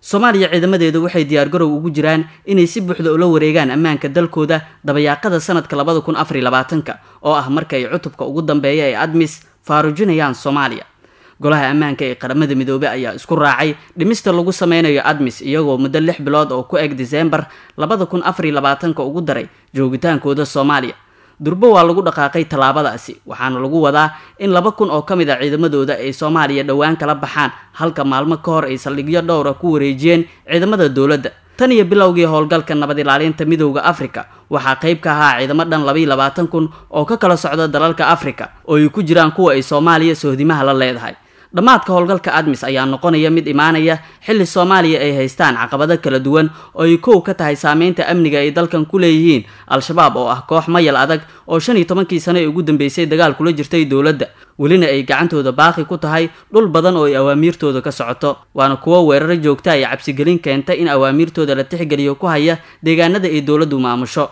soomaaliya ciidamadeedu waxay diyaargarow ugu jiraan inay si buuxda ula wareegaan ammaanka dalkooda dabayaaqada sanadka labada kun afariy labaatanka oo ah markaay cutubka ugu dambeeya ee admis faarujinayaan soomaaliya golaha ammaanka ee qaramada midoobey ayaa isku raacay dhimista lagu sameynayo admis iyagoo muddo lix bilood oo ku eg diseembar labada kun afariy labaatanka ugu daray joogitaankooda soomaaliya durbo waa lagu dhaqaaqay tallaabadaasi waxaana lagu wadaa in laba kun oo ka mid a ah ciidamadooda ay soomaaliya dhowaan kala baxaan halka maalmo ka hor ay saldhigyo dhowra ah ku wareejiyeen ciidamada dowladda tan iyo bilowgii howlgalka nabad ilaalinta midowda afrika waxaa qayb ka ahaa ciidamo dhan labaiyo labaatan kun oo ka kala socda dalalka afrika oo ay ku jiraan kuwa ay soomaaliya sohdimaha la leedahay dhammaadka howlgalka admis ayaa noqonaya mid imaanaya xilli soomaaliya ay haystaan caqabado kala duwan oo ay kow ka tahay saameynta amniga ay dalkan ku leeyihiin al-shabaab oo ah koox mayal adag oo shan iyo tobankii sano ee ugu dambeysay dagaal kula jirtay dowladda welina ay gacantooda baaqi ku tahay dhul badan oo ay awaamiirtooda ka socoto waana kuwo weeraro joogta ay cabsigelin keenta in awaamiirtooda la tixgeliyo ku haya deegaanada ay dowladdu maamusho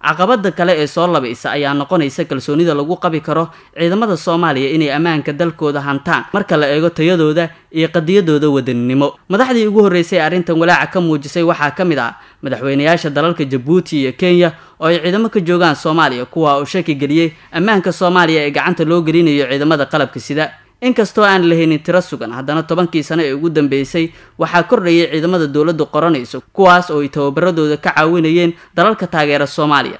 caqabada kale ee soo labaysa ayaa noqonaysa kalsoonida lagu qabi karo ciidamada soomaaliya inay ammaanka dalkooda hantaan marka la eego tayadooda iyo qadiyadooda wadaninimo madaxdii ugu horreysay arrintan walaaca ka muujisay waxaa ka mid ah madaxweynayaasha dalalka jabuuti iyo kenya oo ay ciidamo ka joogaan soomaaliya kuwa uu sheeki geliyey ammaanka soomaaliya ee gacanta loo gelinayo ciidamada qalabka sida inkastoo aan lahaynin tiro sugan haddana tobankii sano ee ugu dambeysay waxaa kordhayay ciidamada dowladda qoranayso kuwaas oo ay tababaradooda ka caawinayeen dalalka taageera soomaaliya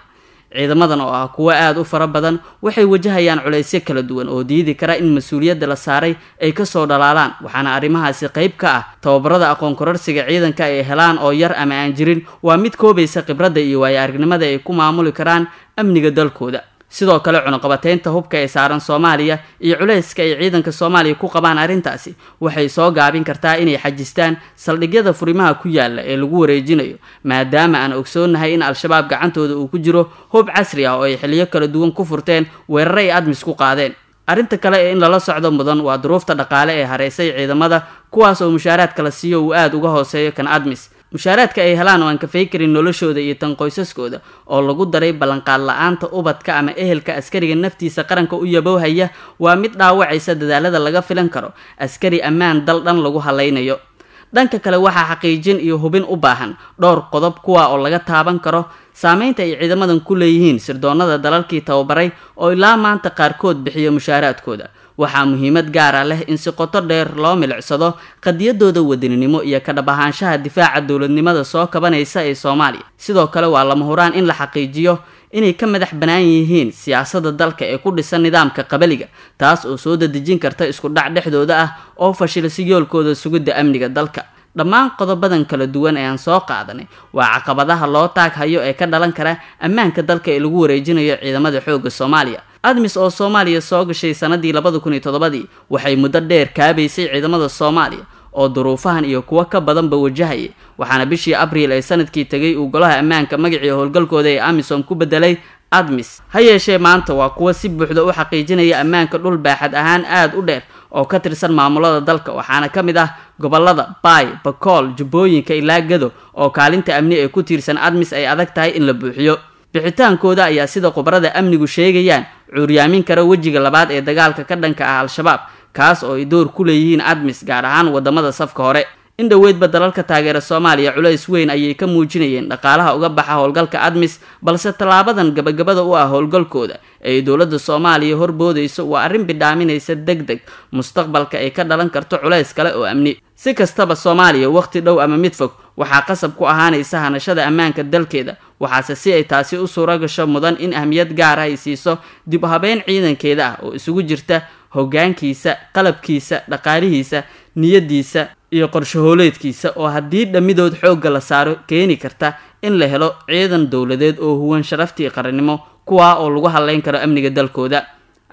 ciidamadan oo ah kuwo aad u fara badan waxay wajahayaan culaysyo kala duwan oo diidi kara in mas-uuliyadda la saaray ay ka soo dhalaalaan waxaana arrimahaasi qayb ka ah tababarada aqoon kororsiga ciidanka ay helaan oo yar ama aan jirin waa mid koobaysa khibradda iyo waayo aragnimada ay ku maamuli karaan amniga dalkooda sidoo kale cunuqabateynta hubka ee saaran soomaaliya iyo culayska ay ciidanka soomaaliya ku qabaan arrintaasi waxay soo gaabin kartaa inay xajistaan saldhigyada furimaha ku yaalla ee lagu wareejinayo maadaama aan ogsoonnahay in al-shabaab gacantooda uu ku jiro hub casri ah oo ay xiliyo kala duwan ku furteen weerare ay admis ku qaadeen arrinta kale ee in lala socdo mudan waa duruufta dhaqaale ee hareysay ciidamada kuwaas oo mushaaraad kala siiyo uu aad uga hooseeyo kan admis mushaaraadka ay helaan oo aan kafay karin noloshooda iyo tan qoysaskooda oo lagu daray ballanqaad la-aanta ubadka ama ehelka askariga naftiisa qaranka u yabowhaya waa mid dhaawacaysa dadaalada laga filan karo askari ammaan dal dhan lagu halaynayo dhanka kale waxaa xaqiijin iyo hubin u baahan dhowr qodob kuwa oo laga taaban karo saameynta ay ciidamadan ku leeyihiin sirdoonada dalalkii tababaray oo ilaa maanta qaarkood bixiyo mushaaraadkooda waxaa muhiimad gaara ah leh in si qoto dheer loo milicsado qadiyadooda wadaninimo iyo ka dhab ahaanshaha difaaca dowladnimada soo kabanaysa ee soomaaliya sidoo kale waa lama huraan in la xaqiijiyo inay ka madax bannaan yihiin siyaasadda dalka ee ku dhisan nidaamka qabaliga taas oo soo dadejin karta isku dhac dhexdooda ah oo fashilisa yoolkooda sugidda amniga dalka dhammaan qodobadan kala duwan ee aan soo qaadanay waa caqabadaha loo taag hayo ee ka dhalan kara ammaanka dalka ee lagu wareejinayo ciidamada xoogga soomaaliya admis oo soomaaliya soo gashay sannadii labada kun iyo toddobadii waxay muddo dheer kaabaysay ciidamada soomaaliya oo duruufahan iyo kuwo ka badanba wajahayay waxaana bishii abriil ee sanadkii tegay uu golaha ammaanka magacii howlgalkooda ee amisom ku beddelay admis ha yeeshee maanta waa kuwo si buuxda u xaqiijinaya ammaanka dhul baaxad ahaan aada u dheer oo ka tirsan maamulada dalka waxaana ka mid ah gobollada baay bakool jubbooyinka ilaa gado oo kaalinta amni ee ku tiirsan admis ay adag tahay in la buuxiyo bixitaankooda ayaa sida khubarada amnigu sheegayaan cuuryaamin kara wejiga labaad ee dagaalka ka dhanka ah al-shabaab kaas oo ay door ku leeyihiin admis gaar ahaan waddamada safka hore in dhoweydba dalalka taageera soomaaliya culays weyn ayay ka muujinayeen dhaqaalaha uga baxa howlgalka admis balse tallaabadan gabagabada u ah howlgalkooda ee dowladda soomaaliya horboodayso waa arrin bidhaaminaysa deg deg mustaqbalka ay ka dhalan karto culays kale oo amni si kastaba soomaaliya wakhti dhow ama mid fog waxaa qasab ku ahaanaysa hanashada ammaanka dalkeeda waxaase si ay taasi u suuro gasho mudan in ahmiyad gaara ah ay siiso dib u habeyn ciidankeeda ah oo isugu jirta hoggaankiisa qalabkiisa dhaqaalihiisa niyadiisa iyo qorshahooleedkiisa oo haddii dhammidood xoogga la saaro keeni karta in la helo ciidan dowladeed oo huwan sharaftii qarannimo kuwaa oo lagu hadlayn karo amniga dalkooda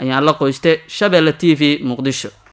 ayaan la qoystay shabeelle t v muqdisho